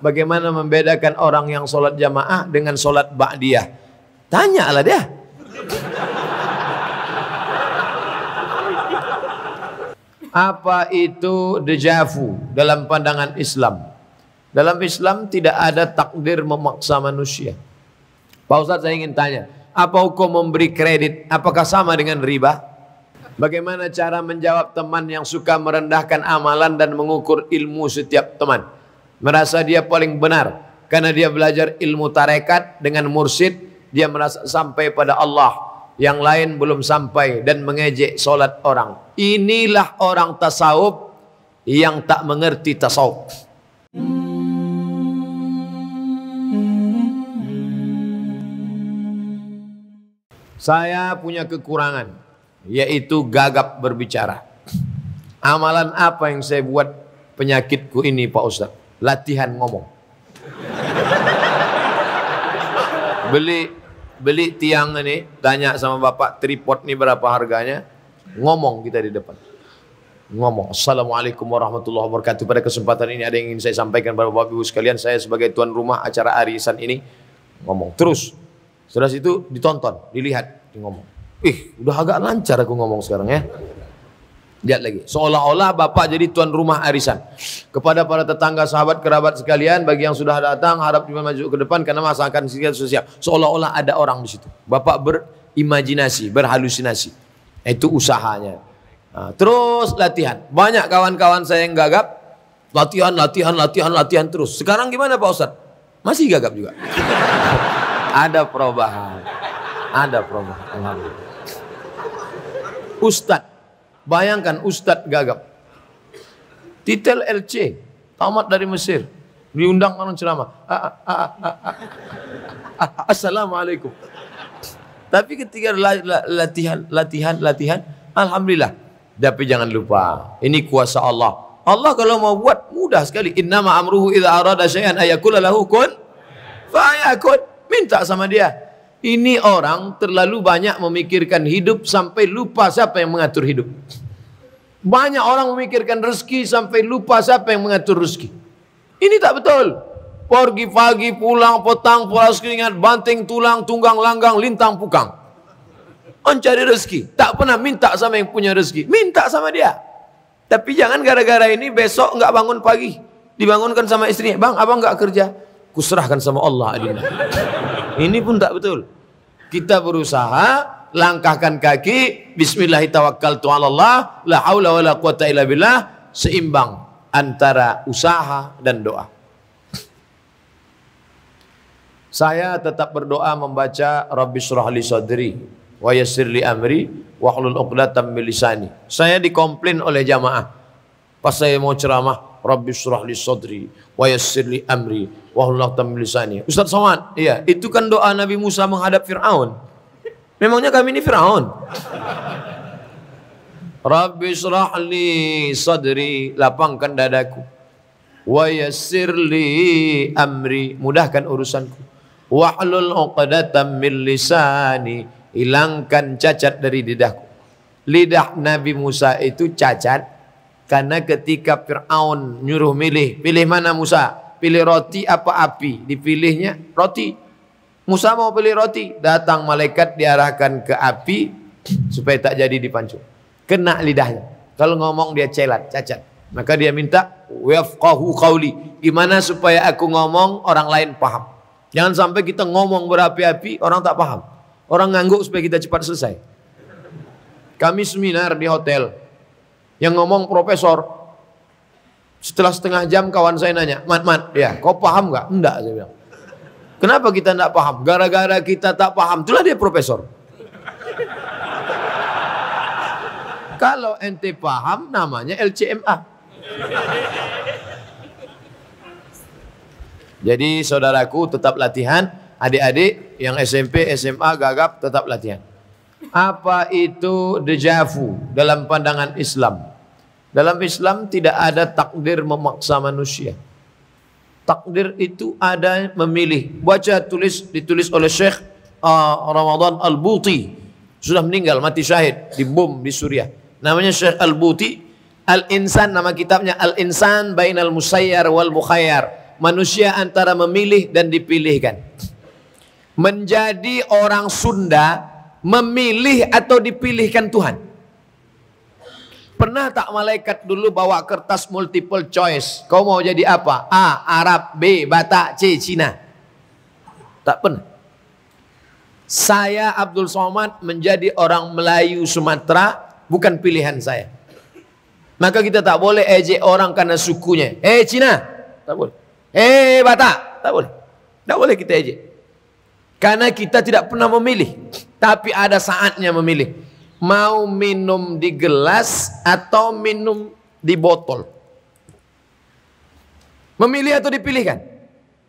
Bagaimana membedakan orang yang sholat jamaah dengan sholat ba'diyah? Tanya lah dia. Apa itu dejavu dalam pandangan Islam? Dalam Islam tidak ada takdir memaksa manusia. Pak Ustadz saya ingin tanya, apa hukum memberi kredit? Apakah sama dengan riba? Bagaimana cara menjawab teman yang suka merendahkan amalan dan mengukur ilmu setiap teman? merasa dia paling benar karena dia belajar ilmu tarekat dengan mursid dia merasa sampai pada Allah yang lain belum sampai dan mengejek solat orang inilah orang tasawuf yang tak mengerti tasawuf saya punya kekurangan yaitu gagap berbicara amalan apa yang saya buat penyakitku ini Pak Ustaz latihan ngomong. beli beli tiang ini, tanya sama bapak tripod ini berapa harganya, ngomong kita di depan. Ngomong, Assalamualaikum warahmatullahi wabarakatuh. Pada kesempatan ini ada yang ingin saya sampaikan kepada bapak ibu sekalian, saya sebagai tuan rumah acara arisan ini, ngomong terus. Setelah itu ditonton, dilihat, ngomong. Ih, udah agak lancar aku ngomong sekarang ya. Lihat lagi, seolah-olah bapak jadi tuan rumah arisan. Kepada para tetangga, sahabat, kerabat sekalian, bagi yang sudah datang, harap maju ke depan karena masa akan sosial. Seolah-olah ada orang di situ. Bapak berimajinasi, berhalusinasi. Itu usahanya. Nah, terus latihan. Banyak kawan-kawan saya yang gagap. Latihan, latihan, latihan, latihan terus. Sekarang gimana Pak Ustadz? Masih gagap juga. ada perubahan. Ada perubahan. Ustadz Bayangkan Ustadz gagap. Titel LC, tamat dari Mesir. Diundang orang ceramah. Assalamualaikum. Tapi ketika latihan, latihan, latihan, Alhamdulillah. Tapi jangan lupa, ini kuasa Allah. Allah kalau mau buat mudah sekali. Inna ma'amruhu idha arada syai'an ayakula lahu kun Minta sama dia. Ini orang terlalu banyak memikirkan hidup sampai lupa siapa yang mengatur hidup. Banyak orang memikirkan rezeki sampai lupa siapa yang mengatur rezeki. Ini tak betul. Pergi pagi, pulang, petang, pulas keringat, banting tulang, tunggang langgang, lintang pukang. On rezeki. Tak pernah minta sama yang punya rezeki. Minta sama dia. Tapi jangan gara-gara ini besok enggak bangun pagi. Dibangunkan sama istrinya. Bang, abang enggak kerja. Kuserahkan sama Allah adillah. Ini pun tak betul. Kita berusaha langkahkan kaki Bismillahirrahmanirrahim, la haula illa billah seimbang antara usaha dan doa. Saya tetap berdoa membaca Rabbi surah li sadri wa yassir li amri wa hlul uqdatan milisani. Saya dikomplain oleh jamaah pas saya mau ceramah Rabbi surah li sadri wa yassir li amri wa hulatan lisani. Ustaz Somad, iya, itu kan doa Nabi Musa menghadap Firaun. Memangnya kami ini Firaun? Rabbi surah li sadri, lapangkan dadaku. Wa yassir li amri, mudahkan urusanku. Wahlul uqdatam min lisani, hilangkan cacat dari lidahku. Lidah Nabi Musa itu cacat karena ketika Fir'aun nyuruh milih, pilih mana Musa? Pilih roti apa api? Dipilihnya roti. Musa mau pilih roti, datang malaikat diarahkan ke api supaya tak jadi dipancung. Kena lidahnya. Kalau ngomong dia celat, cacat. Maka dia minta wafqahu qawli. Gimana supaya aku ngomong orang lain paham. Jangan sampai kita ngomong berapi-api orang tak paham. Orang ngangguk supaya kita cepat selesai. Kami seminar di hotel, yang ngomong profesor. Setelah setengah jam kawan saya nanya, Mat, Mat, ya, kau paham nggak? Enggak, saya bilang. Kenapa kita enggak paham? Gara-gara kita tak paham. Itulah dia profesor. Kalau ente paham namanya LCMA. Jadi saudaraku tetap latihan, adik-adik yang SMP, SMA gagap tetap latihan. Apa itu dejavu dalam pandangan Islam? Dalam Islam tidak ada takdir memaksa manusia. Takdir itu ada memilih. Baca tulis ditulis oleh Syekh uh, Ramadan Al-Buti. Sudah meninggal, mati syahid di bom di Suriah. Namanya Syekh Al-Buti. Al-Insan nama kitabnya Al-Insan Bainal Musayyar wal Mukhayyar. Manusia antara memilih dan dipilihkan. Menjadi orang Sunda memilih atau dipilihkan Tuhan. Pernah tak malaikat dulu bawa kertas multiple choice? Kau mau jadi apa? A. Arab. B. Batak. C. Cina. Tak pernah. Saya Abdul Somad menjadi orang Melayu Sumatera bukan pilihan saya. Maka kita tak boleh ejek orang karena sukunya. Eh Cina, tak boleh. Eh Batak, tak boleh. Tak boleh kita ejek. Karena kita tidak pernah memilih. Tapi ada saatnya memilih mau minum di gelas atau minum di botol? Memilih atau dipilihkan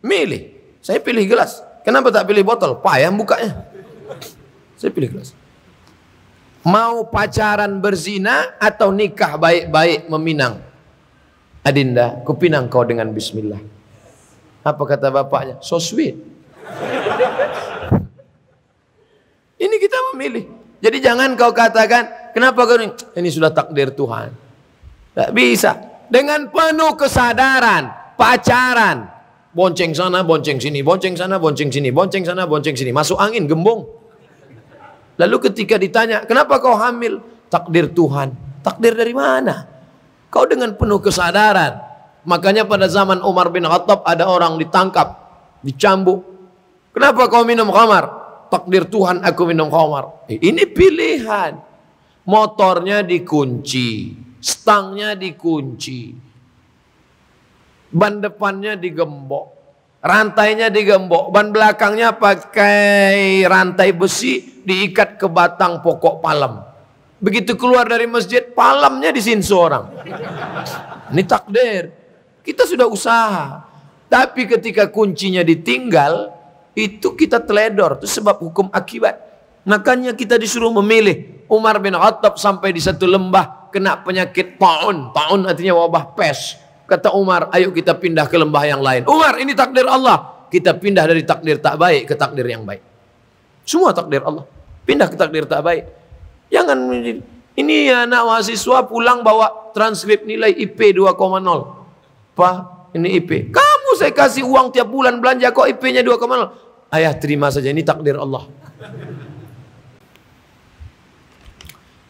Milih. Saya pilih gelas. Kenapa tak pilih botol? Payah bukanya. Saya pilih gelas. Mau pacaran berzina atau nikah baik-baik meminang? Adinda, kupinang kau dengan bismillah. Apa kata bapaknya? So sweet. Ini kita memilih. Jadi jangan kau katakan, kenapa kau ini? Ini sudah takdir Tuhan. Tidak bisa. Dengan penuh kesadaran, pacaran, bonceng sana, bonceng sini, bonceng sana, bonceng sini, bonceng sana, bonceng sini, masuk angin, gembung. Lalu ketika ditanya, kenapa kau hamil? Takdir Tuhan. Takdir dari mana? Kau dengan penuh kesadaran. Makanya pada zaman Umar bin Khattab ada orang ditangkap, dicambuk. Kenapa kau minum khamar? takdir Tuhan aku minum khamar. Eh, ini pilihan. Motornya dikunci, stangnya dikunci, ban depannya digembok, rantainya digembok, ban belakangnya pakai rantai besi diikat ke batang pokok palem. Begitu keluar dari masjid, palemnya disinsu orang. Ini takdir. Kita sudah usaha. Tapi ketika kuncinya ditinggal, itu kita teledor, itu sebab hukum akibat. Makanya kita disuruh memilih Umar bin Khattab sampai di satu lembah kena penyakit taun. Taun artinya wabah pes. Kata Umar, ayo kita pindah ke lembah yang lain. Umar, ini takdir Allah. Kita pindah dari takdir tak baik ke takdir yang baik. Semua takdir Allah. Pindah ke takdir tak baik. Jangan ini anak mahasiswa pulang bawa transkrip nilai IP 2,0. Pak, ini IP. Kamu saya kasih uang tiap bulan belanja kok IP-nya Ayah terima saja, ini takdir Allah.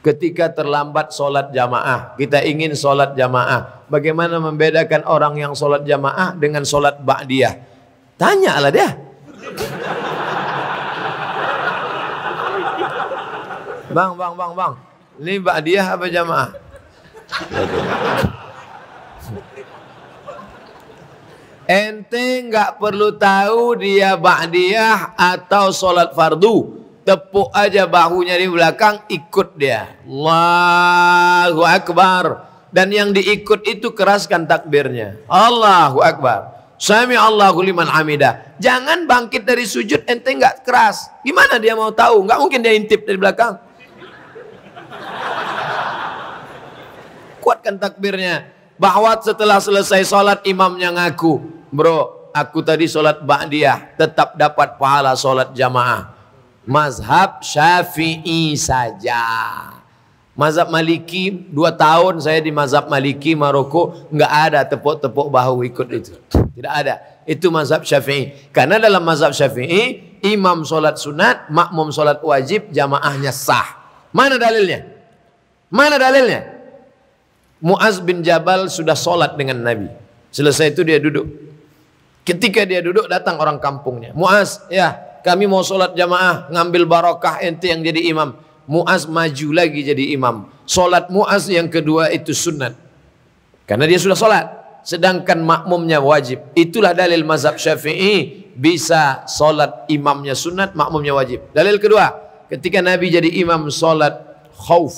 Ketika terlambat sholat jamaah, kita ingin sholat jamaah. Bagaimana membedakan orang yang sholat jamaah dengan sholat ba'diyah? Tanyalah dia. Bang, bang, bang, bang. Ini ba'diyah apa jamaah? Ente nggak perlu tahu dia ba'diyah atau sholat fardu. Tepuk aja bahunya di belakang, ikut dia. Allahu Akbar. Dan yang diikut itu keraskan takbirnya. Allahu Akbar. Sami Allahu liman hamidah. Jangan bangkit dari sujud ente nggak keras. Gimana dia mau tahu? Nggak mungkin dia intip dari belakang. Kuatkan takbirnya. Bahwa setelah selesai sholat imamnya ngaku. Bro, aku tadi sholat ba'diyah, tetap dapat pahala sholat jamaah. Mazhab syafi'i saja. Mazhab maliki, dua tahun saya di mazhab maliki Maroko, nggak ada tepuk-tepuk bahu ikut itu. Tidak ada. Itu mazhab syafi'i. Karena dalam mazhab syafi'i, imam sholat sunat, makmum sholat wajib, jamaahnya sah. Mana dalilnya? Mana dalilnya? Muaz bin Jabal sudah sholat dengan Nabi. Selesai itu dia duduk. Ketika dia duduk datang orang kampungnya. Muaz, ya kami mau sholat jamaah ngambil barokah ente yang jadi imam. Muaz maju lagi jadi imam. Sholat Muaz yang kedua itu sunat. Karena dia sudah sholat. Sedangkan makmumnya wajib. Itulah dalil mazhab syafi'i. Bisa sholat imamnya sunat, makmumnya wajib. Dalil kedua. Ketika Nabi jadi imam sholat khauf.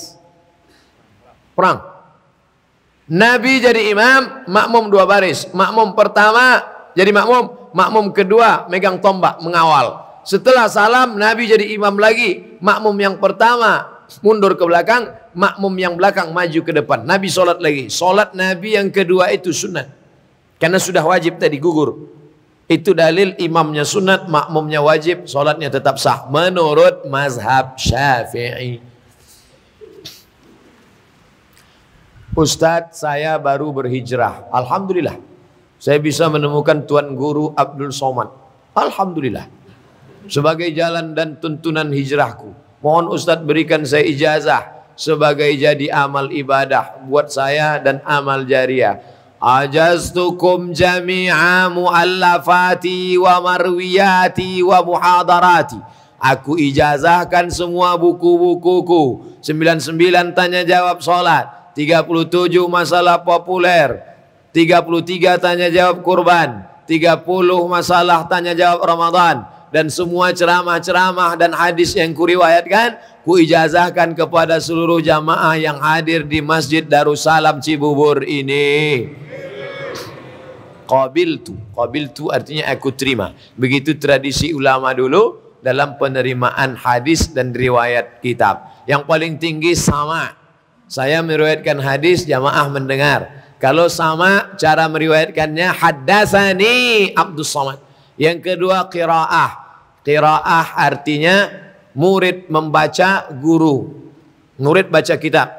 Perang. Nabi jadi imam, makmum dua baris. Makmum pertama jadi makmum. Makmum kedua megang tombak mengawal. Setelah salam Nabi jadi imam lagi. Makmum yang pertama mundur ke belakang, makmum yang belakang maju ke depan. Nabi sholat lagi. Sholat Nabi yang kedua itu sunat. Karena sudah wajib tadi gugur. Itu dalil imamnya sunat, makmumnya wajib, Sholatnya tetap sah. Menurut mazhab syafi'i. Ustadz, saya baru berhijrah. Alhamdulillah. Saya bisa menemukan Tuan Guru Abdul Somad. Alhamdulillah. Sebagai jalan dan tuntunan hijrahku. Mohon Ustadz berikan saya ijazah sebagai jadi amal ibadah buat saya dan amal jariah. Ajaztukum jami'a mu'allafati wa marwiyati wa muhadarati. Aku ijazahkan semua buku-bukuku. 99 tanya jawab salat, 37 masalah populer, 33 tanya jawab kurban, 30 masalah tanya jawab Ramadan dan semua ceramah-ceramah dan hadis yang kuriwayatkan ku ijazahkan kepada seluruh jamaah yang hadir di Masjid Darussalam Cibubur ini. Qabil tu artinya aku terima. Begitu tradisi ulama dulu dalam penerimaan hadis dan riwayat kitab. Yang paling tinggi sama. Saya meriwayatkan hadis, jamaah mendengar. Kalau sama cara meriwayatkannya haddasani Abdus Somad. Yang kedua qiraah. Qiraah artinya murid membaca guru. Murid baca kitab.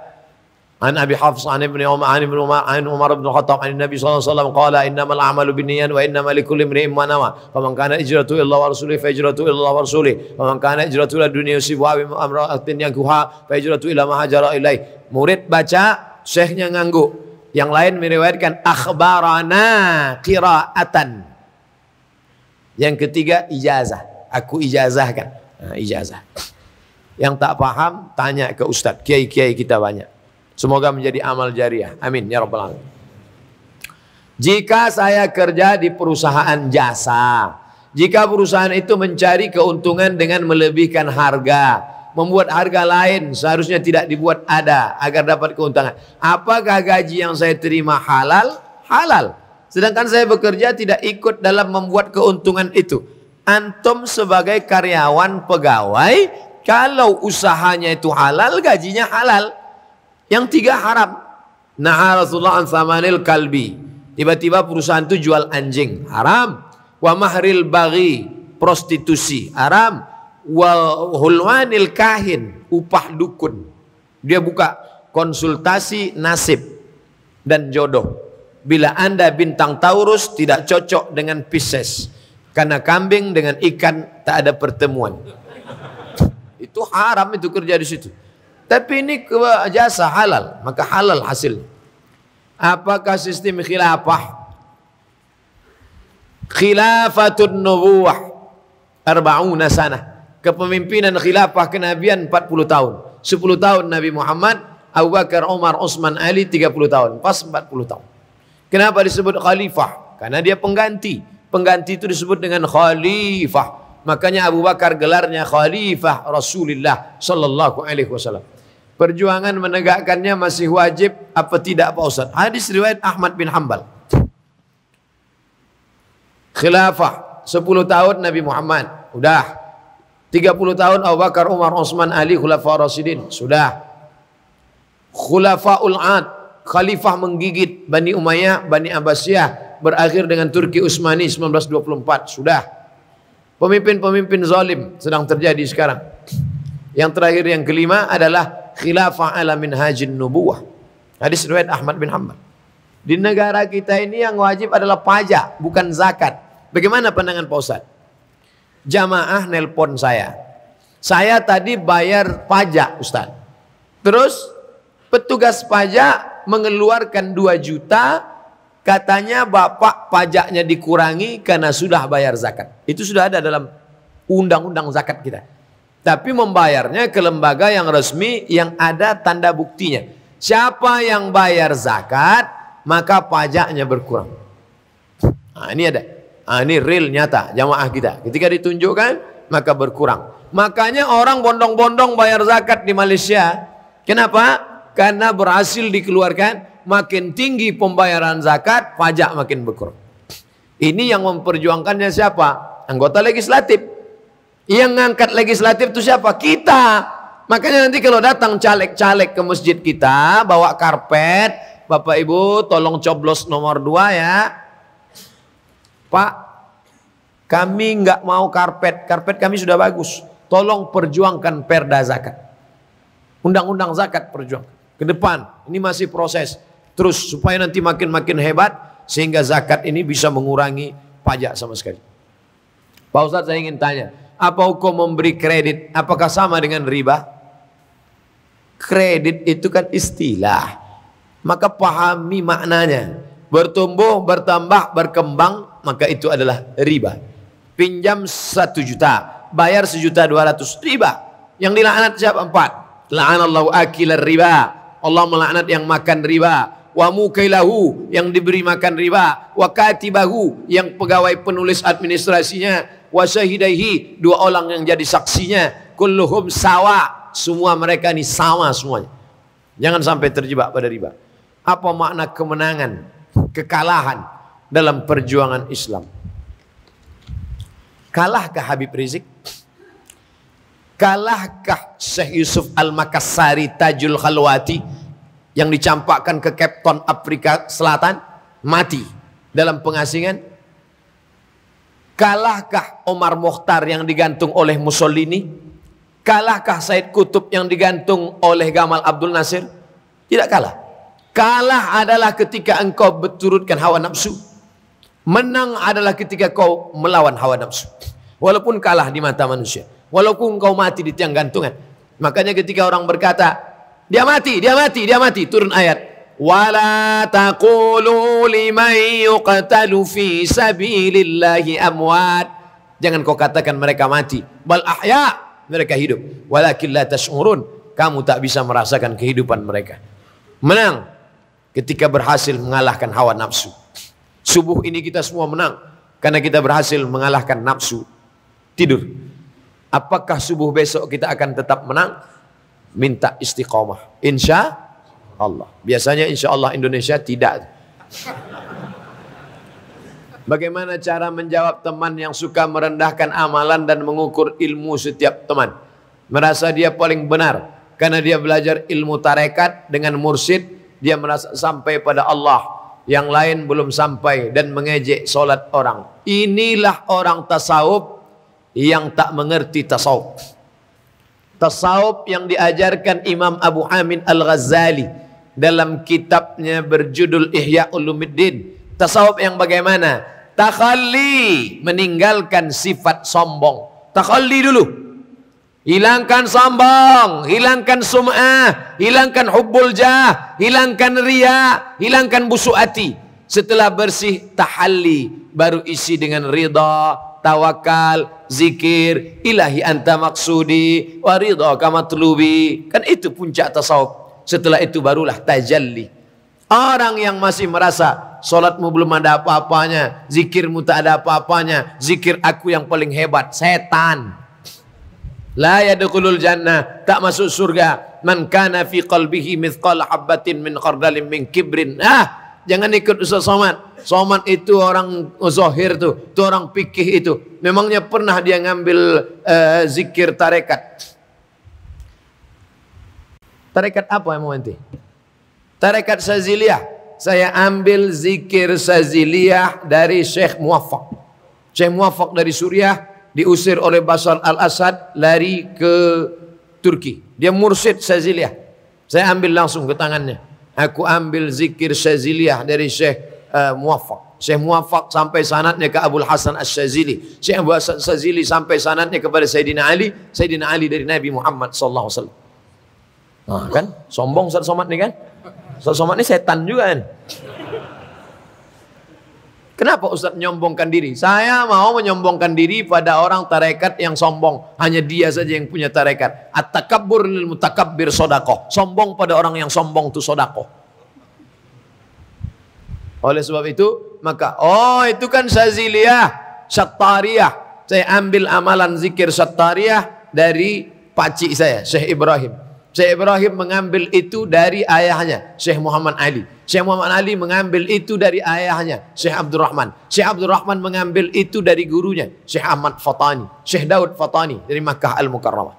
An Abi Hafs an Ibnu Umar an Ibnu Umar an Umar bin Khattab an Nabi sallallahu alaihi wasallam qala innamal a'malu binniyan wa innamal likulli imrin ma nawa man kana hijratu illa wa rasulihi fa hijratu illa wa fa man kana hijratu ila dunya yusibuha wa amra'atin yankuha fa hijratu ila ma hajara ilaih murid baca syekhnya ngangguk yang lain meriwayatkan akhbarana qiraatan. Yang ketiga ijazah. Aku ijazahkan. Nah, ijazah. Yang tak paham tanya ke ustadz. Kiai-kiai kita banyak. Semoga menjadi amal jariah. Amin ya rabbal alamin. Jika saya kerja di perusahaan jasa, jika perusahaan itu mencari keuntungan dengan melebihkan harga, membuat harga lain seharusnya tidak dibuat ada agar dapat keuntungan. Apakah gaji yang saya terima halal? Halal. Sedangkan saya bekerja tidak ikut dalam membuat keuntungan itu. Antum sebagai karyawan pegawai, kalau usahanya itu halal, gajinya halal. Yang tiga haram. Nah Rasulullah ansamanil kalbi. Tiba-tiba perusahaan itu jual anjing, haram. Wa mahril bagi, prostitusi, haram wal hulwanil kahin upah dukun dia buka konsultasi nasib dan jodoh bila anda bintang Taurus tidak cocok dengan Pisces karena kambing dengan ikan tak ada pertemuan itu haram itu kerja di situ tapi ini jasa halal maka halal hasil apakah sistem khilafah khilafatun nubuah 40 sana kepemimpinan khilafah kenabian 40 tahun. 10 tahun Nabi Muhammad, Abu Bakar, Umar, Utsman, Ali 30 tahun, pas 40 tahun. Kenapa disebut khalifah? Karena dia pengganti. Pengganti itu disebut dengan khalifah. Makanya Abu Bakar gelarnya khalifah Rasulullah sallallahu alaihi wasallam. Perjuangan menegakkannya masih wajib apa tidak Pak Ustaz? Hadis riwayat Ahmad bin Hambal. Khilafah 10 tahun Nabi Muhammad. Udah 30 tahun Abu Bakar, Umar, Osman, Ali, Khulafa Rasidin. Sudah. Khulafa ulad khalifah menggigit Bani Umayyah, Bani Abbasiyah, berakhir dengan Turki Utsmani 1924. Sudah. Pemimpin-pemimpin zalim sedang terjadi sekarang. Yang terakhir yang kelima adalah khilafah ala Hajin nubuwah. Hadis riwayat Ahmad bin Hanbal. Di negara kita ini yang wajib adalah pajak, bukan zakat. Bagaimana pandangan Pak Ustadz? jamaah nelpon saya. Saya tadi bayar pajak Ustaz. Terus petugas pajak mengeluarkan 2 juta Katanya bapak pajaknya dikurangi karena sudah bayar zakat. Itu sudah ada dalam undang-undang zakat kita. Tapi membayarnya ke lembaga yang resmi yang ada tanda buktinya. Siapa yang bayar zakat, maka pajaknya berkurang. Nah, ini ada. Ah, ini real nyata jamaah kita. Ketika ditunjukkan maka berkurang. Makanya orang bondong-bondong bayar zakat di Malaysia. Kenapa? Karena berhasil dikeluarkan makin tinggi pembayaran zakat, pajak makin berkurang. Ini yang memperjuangkannya siapa? Anggota legislatif. Yang ngangkat legislatif itu siapa? Kita. Makanya nanti kalau datang caleg-caleg ke masjid kita, bawa karpet, Bapak Ibu tolong coblos nomor 2 ya Pak, kami nggak mau karpet. Karpet kami sudah bagus. Tolong perjuangkan perda zakat. Undang-undang zakat perjuang. Ke depan, ini masih proses. Terus supaya nanti makin-makin hebat. Sehingga zakat ini bisa mengurangi pajak sama sekali. Pak Ustadz saya ingin tanya. Apa hukum memberi kredit? Apakah sama dengan riba? Kredit itu kan istilah. Maka pahami maknanya. Bertumbuh, bertambah, berkembang maka itu adalah riba. Pinjam satu juta, bayar sejuta dua ratus riba. Yang dilaknat siapa? Empat. Allah akilar riba. Allah melaknat yang makan riba. Wa mukailahu yang diberi makan riba. Wa katibahu yang pegawai penulis administrasinya. Wa syahidaihi dua orang yang jadi saksinya. Kulluhum sawa. Semua mereka ini sama semuanya. Jangan sampai terjebak pada riba. Apa makna kemenangan? Kekalahan dalam perjuangan Islam. Kalahkah Habib Rizik? Kalahkah Syekh Yusuf Al-Makassari Tajul Khalwati yang dicampakkan ke Kepton Afrika Selatan mati dalam pengasingan? Kalahkah Omar Mokhtar yang digantung oleh Mussolini? Kalahkah Said Kutub yang digantung oleh Gamal Abdul Nasir? Tidak kalah. Kalah adalah ketika engkau berturutkan hawa nafsu. Menang adalah ketika kau melawan hawa nafsu. Walaupun kalah di mata manusia. Walaupun kau mati di tiang gantungan. Makanya ketika orang berkata, dia mati, dia mati, dia mati. Turun ayat. Wala taqulu لمن yuqtalu fi sabilillahi amwat. Jangan kau katakan mereka mati. Bal ahya, mereka hidup. Walakin la tash'urun. Kamu tak bisa merasakan kehidupan mereka. Menang ketika berhasil mengalahkan hawa nafsu. Subuh ini kita semua menang karena kita berhasil mengalahkan nafsu. Tidur. Apakah subuh besok kita akan tetap menang? Minta istiqomah. Insya Allah. Biasanya insya Allah Indonesia tidak. Bagaimana cara menjawab teman yang suka merendahkan amalan dan mengukur ilmu setiap teman? Merasa dia paling benar karena dia belajar ilmu tarekat dengan mursid dia merasa sampai pada Allah yang lain belum sampai dan mengejek solat orang. Inilah orang tasawuf yang tak mengerti tasawuf. Tasawuf yang diajarkan Imam Abu Hamid Al-Ghazali dalam kitabnya berjudul Ihya Ulumuddin. Tasawuf yang bagaimana? Takhalli, meninggalkan sifat sombong. Takhalli dulu. Hilangkan sombong, hilangkan sum'ah, hilangkan hubbul jah, hilangkan ria, hilangkan busuk hati. Setelah bersih, tahalli, baru isi dengan ridha, tawakal, zikir, ilahi anta maksudi, wa rida kama Kan itu puncak tasawuf. Setelah itu barulah tajalli. Orang yang masih merasa solatmu belum ada apa-apanya, zikirmu tak ada apa-apanya, zikir aku yang paling hebat, setan. La yadkhulul jannah, tak masuk surga. Man kana fi qalbihi mithqal habatin min khardalin min kibrin. Ah, jangan ikut Ustaz Somad. Somad itu orang zahir tuh, itu orang pikih itu. Memangnya pernah dia ngambil uh, zikir tarekat. Tarekat apa emang nanti? Tarekat Saziliyah. Saya ambil zikir Saziliyah dari Syekh Muwaffaq. Syekh Muwaffaq dari Suriah diusir oleh Basar al-Assad lari ke Turki. Dia mursid Syaziliyah. Saya ambil langsung ke tangannya. Aku ambil zikir Syaziliyah dari Syekh uh, Muwaffaq. Syekh Muwaffaq sampai sanatnya ke Abdul Hasan As-Syazili. Syekh Abu Hasan As-Syazili sampai sanatnya kepada Sayyidina Ali. Sayyidina Ali dari Nabi Muhammad saw. Nah, kan? Sombong Ustaz Somad ni kan? Ustaz Somad ni setan juga kan? Kenapa Ustaz menyombongkan diri? Saya mau menyombongkan diri pada orang tarekat yang sombong. Hanya dia saja yang punya tarekat. At-takabbur lil mutakabbir sodakoh. Sombong pada orang yang sombong itu sodakoh. Oleh sebab itu, maka, oh itu kan saziliyah, syattariyah. Saya ambil amalan zikir syattariyah dari pakcik saya, Syekh Ibrahim. Syekh Ibrahim mengambil itu dari ayahnya, Syekh Muhammad Ali. Syekh Muhammad Ali mengambil itu dari ayahnya, Syekh Abdul Rahman. Syekh Abdul Rahman mengambil itu dari gurunya, Syekh Ahmad Fatani. Syekh Daud Fatani dari Makkah Al-Mukarramah.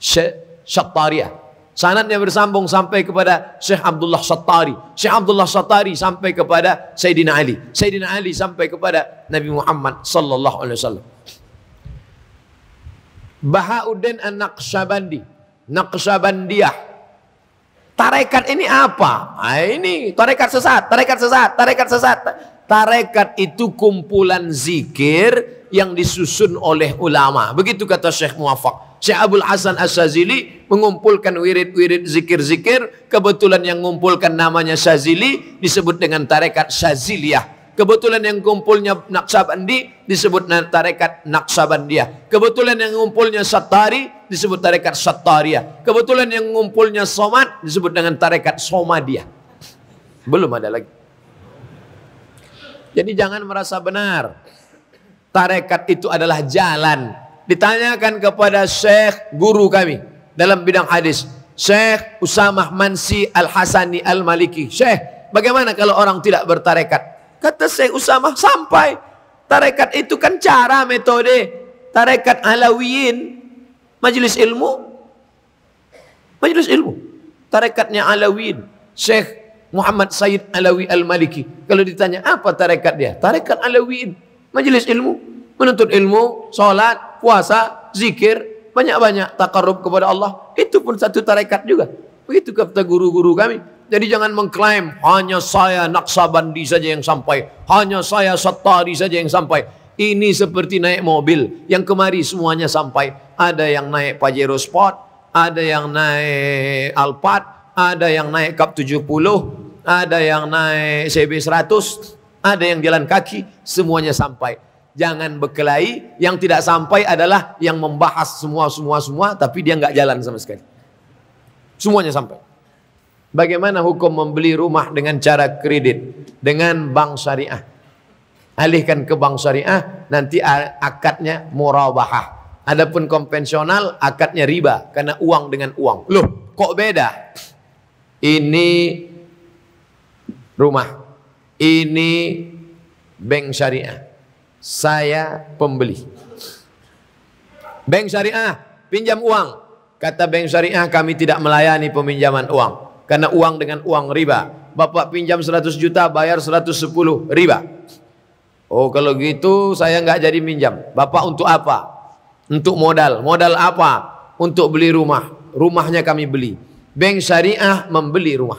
Syekh Syattariah. Sanatnya bersambung sampai kepada Syekh Abdullah Syattari. Syekh Abdullah Syattari sampai kepada Sayyidina Ali. Sayyidina Ali sampai kepada Nabi Muhammad sallallahu alaihi wasallam. Bahauddin An-Naqsyabandi Naqsabandiyah. Tarekat ini apa? Nah, ini tarekat sesat, tarekat sesat, tarekat sesat. Tarekat itu kumpulan zikir yang disusun oleh ulama. Begitu kata Syekh Muwafaq. Syekh Abdul Hasan As-Sazili mengumpulkan wirid-wirid zikir-zikir. Kebetulan yang mengumpulkan namanya Sazili disebut dengan tarekat Saziliyah. Kebetulan yang kumpulnya Naksabandi disebut tarekat Naksabandiyah. Kebetulan yang kumpulnya Satari disebut tarekat Satariyah. Kebetulan yang kumpulnya Somad disebut dengan tarekat Somadiyah. Belum ada lagi. Jadi jangan merasa benar. Tarekat itu adalah jalan. Ditanyakan kepada Syekh guru kami dalam bidang hadis. Syekh Usamah Mansi Al-Hasani Al-Maliki. Syekh, bagaimana kalau orang tidak bertarekat? Kata Syekh Usamah sampai tarekat itu kan cara metode tarekat Alawiyin majlis ilmu majlis ilmu tarekatnya Alawiyin Syekh Muhammad Said Alawi Al-Maliki kalau ditanya apa tarekat dia tarekat Alawiyin majlis ilmu menuntut ilmu solat, puasa zikir banyak-banyak takarub kepada Allah itu pun satu tarekat juga begitu kata guru-guru kami Jadi jangan mengklaim hanya saya Naksabandi saja yang sampai, hanya saya setari saja yang sampai. Ini seperti naik mobil, yang kemari semuanya sampai. Ada yang naik Pajero Sport, ada yang naik Alphard, ada yang naik Cup 70, ada yang naik CB 100, ada yang jalan kaki, semuanya sampai. Jangan berkelahi, yang tidak sampai adalah yang membahas semua-semua-semua, tapi dia nggak jalan sama sekali. Semuanya sampai. Bagaimana hukum membeli rumah dengan cara kredit? Dengan bank syariah. Alihkan ke bank syariah, nanti akadnya murabahah. Adapun konvensional, akadnya riba. Karena uang dengan uang. Loh, kok beda? Ini rumah. Ini bank syariah. Saya pembeli. Bank syariah, pinjam uang. Kata bank syariah, kami tidak melayani peminjaman uang. Karena uang dengan uang riba. Bapak pinjam 100 juta, bayar 110 riba. Oh kalau gitu saya nggak jadi minjam. Bapak untuk apa? Untuk modal. Modal apa? Untuk beli rumah. Rumahnya kami beli. Bank syariah membeli rumah.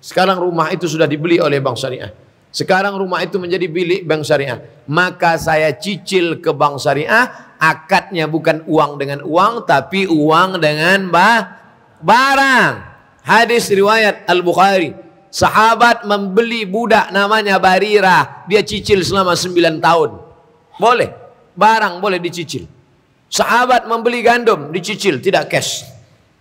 Sekarang rumah itu sudah dibeli oleh bank syariah. Sekarang rumah itu menjadi bilik bank syariah. Maka saya cicil ke bank syariah. Akadnya bukan uang dengan uang, tapi uang dengan bah barang. Hadis riwayat Al-Bukhari. Sahabat membeli budak namanya Barira. Dia cicil selama sembilan tahun. Boleh. Barang boleh dicicil. Sahabat membeli gandum dicicil, tidak cash.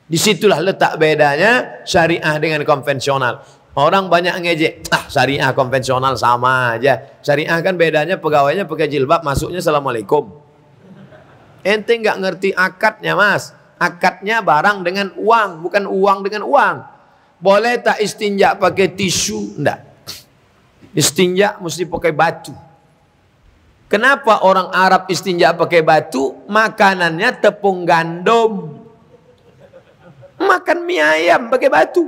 Disitulah letak bedanya syariah dengan konvensional. Orang banyak ngejek, ah syariah konvensional sama aja. Syariah kan bedanya pegawainya pakai jilbab, masuknya assalamualaikum. Ente nggak ngerti akadnya mas. Akadnya barang dengan uang, bukan uang dengan uang. Boleh tak istinja pakai tisu? ndak Istinja mesti pakai batu. Kenapa orang Arab istinja pakai batu? Makanannya tepung gandum. Makan mie ayam pakai batu.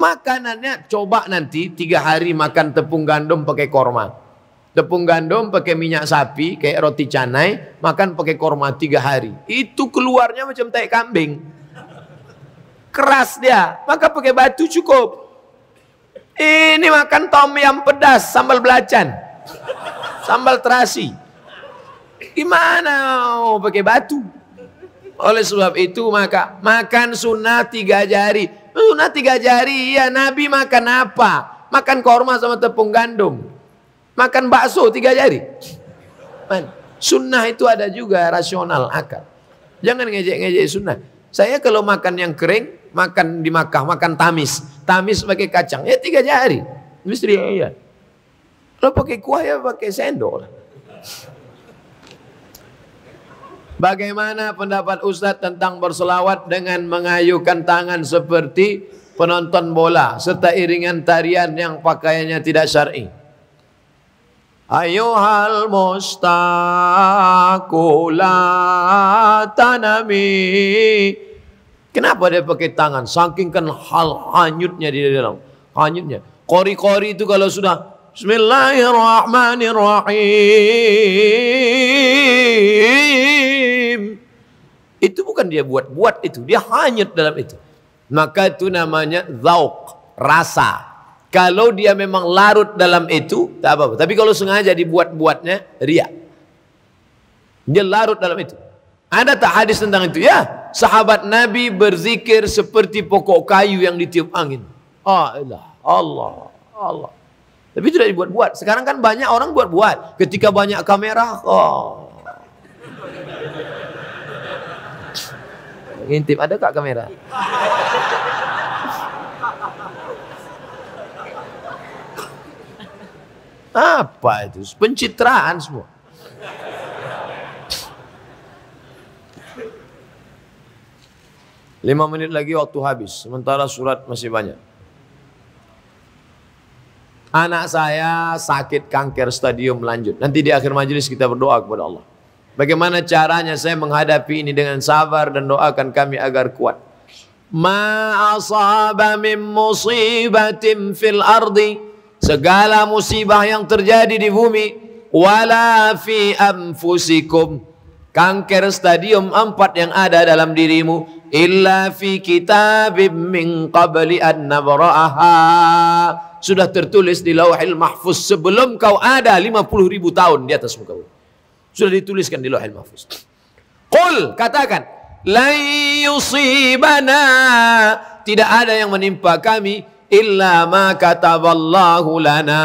Makanannya coba nanti tiga hari makan tepung gandum pakai korma. Tepung gandum pakai minyak sapi, kayak roti canai, makan pakai korma tiga hari. Itu keluarnya macam tai kambing. Keras dia, maka pakai batu cukup. Ini makan tom yang pedas, sambal belacan. Sambal terasi. Gimana oh, pakai batu? Oleh sebab itu maka makan sunnah tiga jari. Sunnah tiga jari, ya Nabi makan apa? Makan korma sama tepung gandum. Makan bakso tiga jari. Man, sunnah itu ada juga rasional akal. Jangan ngejek-ngejek sunnah. Saya kalau makan yang kering, makan di Makkah, makan tamis. Tamis pakai kacang, ya tiga jari. Misteri ya, iya. Kalau pakai kuah ya pakai sendok. Bagaimana pendapat Ustadz tentang berselawat dengan mengayuhkan tangan seperti penonton bola serta iringan tarian yang pakaiannya tidak syar'i? Ayuhal mustaku tanami. Kenapa dia pakai tangan? Saking kan hal hanyutnya di dalam. Hanyutnya. Kori-kori itu kalau sudah Bismillahirrahmanirrahim. Itu bukan dia buat-buat itu. Dia hanyut dalam itu. Maka itu namanya zauk, rasa. Kalau dia memang larut dalam itu, tak apa-apa. Tapi kalau sengaja dibuat-buatnya, ria. Dia larut dalam itu. Ada tak hadis tentang itu? Ya. Sahabat Nabi berzikir seperti pokok kayu yang ditiup angin. Ah, Allah, Allah, Allah. Tapi itu tidak dibuat-buat. Sekarang kan banyak orang buat-buat. Ketika banyak kamera, oh. Ah. Intip, ada kak kamera? Apa itu? Pencitraan semua. Lima menit lagi waktu habis, sementara surat masih banyak. Anak saya sakit kanker stadium lanjut. Nanti di akhir majelis kita berdoa kepada Allah. Bagaimana caranya saya menghadapi ini dengan sabar dan doakan kami agar kuat. Ma min musibatin fil ardi segala musibah yang terjadi di bumi wala fi anfusikum kanker stadium 4 yang ada dalam dirimu illa fi kitabim min qabli an nabra'aha sudah tertulis di lauhil mahfuz sebelum kau ada 50 ribu tahun di atas muka bumi sudah dituliskan di lauhil mahfuz qul katakan la yusibana tidak ada yang menimpa kami illa ma kataballahu lana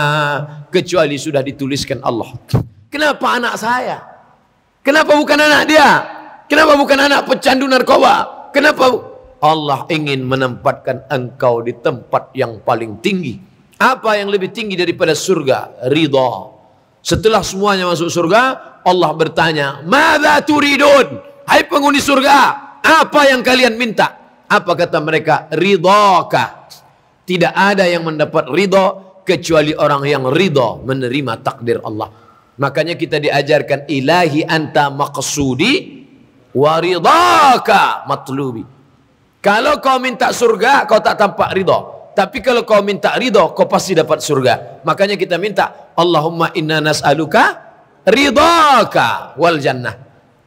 kecuali sudah dituliskan Allah. Kenapa anak saya? Kenapa bukan anak dia? Kenapa bukan anak pecandu narkoba? Kenapa Allah ingin menempatkan engkau di tempat yang paling tinggi. Apa yang lebih tinggi daripada surga? Ridha. Setelah semuanya masuk surga, Allah bertanya, Mada turidun? Hai penghuni surga, apa yang kalian minta? Apa kata mereka? Ridhaka. Tidak ada yang mendapat ridho kecuali orang yang ridho menerima takdir Allah. Makanya kita diajarkan ilahi anta maqsudi ridhaka matlubi. Kalau kau minta surga, kau tak tampak ridho. Tapi kalau kau minta ridho, kau pasti dapat surga. Makanya kita minta, Allahumma inna nas'aluka ridhaka wal jannah.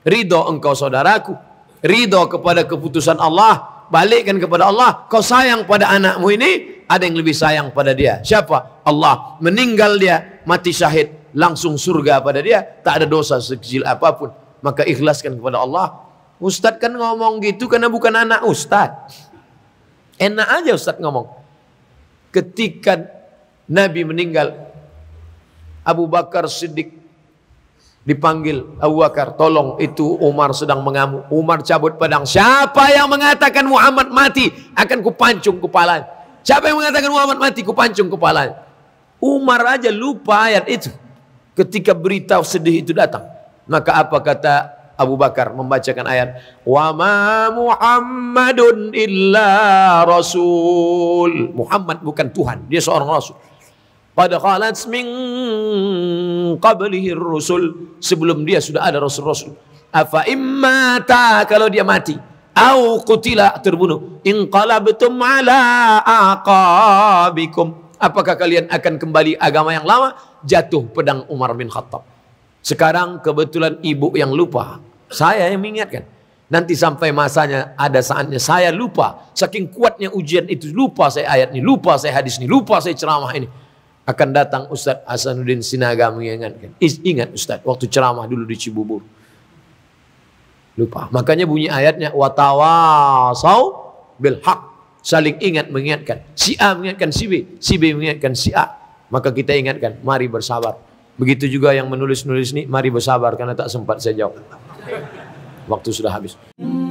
Ridho engkau saudaraku. Ridho kepada keputusan Allah balikkan kepada Allah. Kau sayang pada anakmu ini, ada yang lebih sayang pada dia. Siapa? Allah. Meninggal dia, mati syahid, langsung surga pada dia. Tak ada dosa sekecil apapun. Maka ikhlaskan kepada Allah. Ustaz kan ngomong gitu karena bukan anak Ustaz. Enak aja Ustaz ngomong. Ketika Nabi meninggal, Abu Bakar Siddiq Dipanggil Abu Bakar, tolong itu Umar sedang mengamuk. Umar cabut pedang. Siapa yang mengatakan Muhammad mati, akan kupancung kepala Siapa yang mengatakan Muhammad mati, kupancung kepala Umar aja lupa ayat itu. Ketika berita sedih itu datang. Maka apa kata Abu Bakar membacakan ayat wa ma Muhammadun illa rasul. Muhammad bukan Tuhan, dia seorang rasul. Qad khalat min qablihi rusul sebelum dia sudah ada rasul-rasul. Afa immata kalau dia mati au qutila terbunuh inqalabtum ala aqabikum apakah kalian akan kembali agama yang lama jatuh pedang Umar bin Khattab sekarang kebetulan ibu yang lupa saya yang mengingatkan nanti sampai masanya ada saatnya saya lupa saking kuatnya ujian itu lupa saya ayat ini lupa saya hadis ini lupa saya ceramah ini akan datang Ustadz Hasanuddin Sinaga mengingatkan. Ingat Ustadz, waktu ceramah dulu di Cibubur. Lupa. Makanya bunyi ayatnya, Watawasau bilhaq. Saling ingat mengingatkan. Si A mengingatkan si B, si B mengingatkan si A. Maka kita ingatkan, mari bersabar. Begitu juga yang menulis-nulis ini, mari bersabar karena tak sempat saya jawab. Waktu sudah habis. Hmm.